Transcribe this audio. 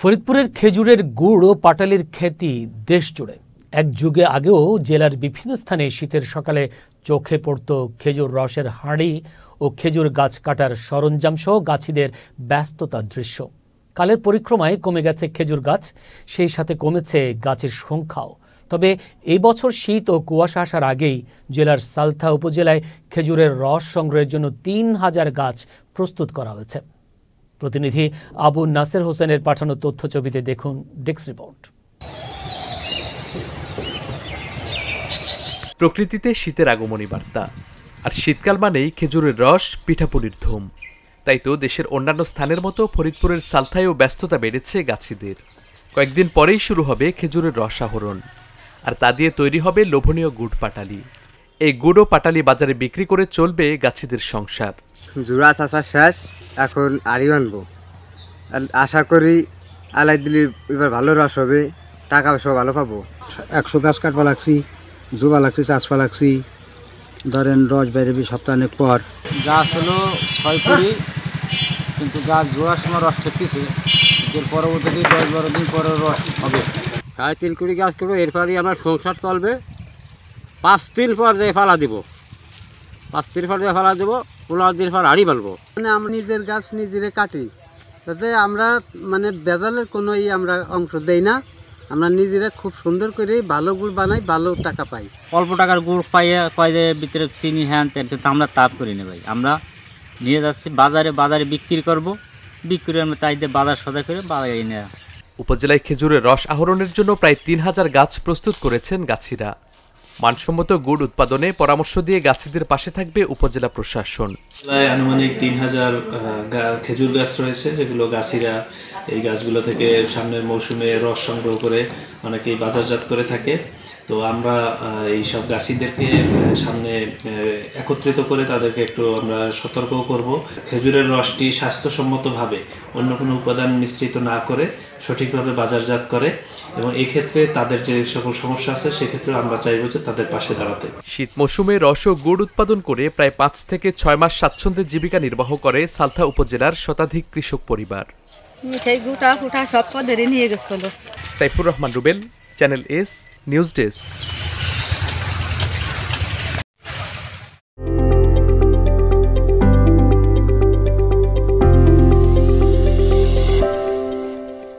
ফরিদপুরের খেজুরের গুড় ও পাটালির খ্যাতি দেশ জুড়ে এক যুগে আগেও জেলার বিভিন্ন স্থানে শীতের সকালে চোখে পড়ত খেজুর রসের হাঁড়ি ও খেজুর গাছ কাটার সরঞ্জাম সহ গাছিদের ব্যস্ততার দৃশ্য কালের পরিক্রমায় কমে গেছে খেজুর গাছ সেই সাথে কমেছে গাছের সংখ্যাও তবে এবছর শীত ও কুয়াশা আসার আগেই জেলার সালথা উপজেলায় খেজুরের রস সংগ্রহের জন্য তিন হাজার গাছ প্রস্তুত করা হয়েছে প্রতিনিধি আবু নাসের হোসেনের পাঠানো তথ্য ছবিতে দেখুন ডেক্স রিপোর্ট প্রকৃতিতে শীতের আগমনী বার্তা আর শীতকাল মানেই খেজুরের রস পিঠাপুলির ধুম তাই তো দেশের অন্যান্য স্থানের মতো ফরিদপুরের সালথায়ও ব্যস্ততা বেড়েছে গাছিদের কয়েকদিন পরেই শুরু হবে খেজুরের রস আহরণ আর তা দিয়ে তৈরি হবে লোভনীয় গুড় পাটালি এই গুড় ও পাটালি বাজারে বিক্রি করে চলবে গাছিদের সংসার এখন আড়ি আনবো আশা করি আলাই দিলে এবার ভালো রস হবে টাকা পয়সা ভালো পাবো একশো গাছ কাটবা লাগছি জুবা লাগছি চাষপা লাগছি ধরেন রস বেরোবি সপ্তাহে পর গাছ হলো ছয় কুড়ি কিন্তু গাছ জোয়ার সময় রস ঠেকতেছে এর পরবর্তীতে দশ বারো দিন পরে রস হবে সাড়ে তিন কুড়ি গাছ করবো এরপরই আমার সংসার চলবে পাঁচ দিন পর ফালা দিব পাঁচ তিরফার দিয়ে ফেলা দেবো পনেরো তিরফার হাড়ি ফেলবো মানে আমরা নিজের গাছ নিজেরে কাটি তাতে আমরা মানে বেজালের কোনো ই আমরা অংশ দেই না আমরা নিজেরা খুব সুন্দর করে ভালো গুড় বানাই ভালো টাকা পাই অল্প টাকার গুড় পাইয়ে কয় যে ভিতরে চিনি হ্যান তেন কিন্তু আমরা তাপ করি নি ভাই আমরা নিয়ে যাচ্ছি বাজারে বাজারে বিক্রি করব বিক্রি আমরা তাই দিয়ে বাজার সদা করে বাজারে এনে উপজেলায় খেজুরের রস আহরণের জন্য প্রায় তিন হাজার গাছ প্রস্তুত করেছেন গাছিরা মানসম্মত গুড় উৎপাদনে পরামর্শ দিয়ে গাছিদের পাশে থাকবে উপজেলা প্রশাসন আনুমানিক তিন হাজার খেজুর গাছ রয়েছে যেগুলো গাছিরা এই গাছগুলো থেকে সামনের মৌসুমে রস সংগ্রহ করে অনেকেই বাজারজাত করে থাকে তো আমরা এই সব গাছিদেরকে সামনে একত্রিত করে তাদেরকে একটু আমরা সতর্ক করব খেজুরের রসটি স্বাস্থ্যসম্মতভাবে অন্য কোনো উপাদান মিশ্রিত না করে সঠিকভাবে বাজারজাত করে এবং এক্ষেত্রে তাদের যে সকল সমস্যা আছে সেক্ষেত্রে আমরা চাইব যে তাদের পাশে দাঁড়াতে শীত মৌসুমে রস ও গুড় উৎপাদন করে প্রায় পাঁচ থেকে ছয় মাস স্বাচ্ছন্দ্যে জীবিকা নির্বাহ করে সালথা উপজেলার শতাধিক কৃষক পরিবার Saifur Rahman Rubel channel S news desk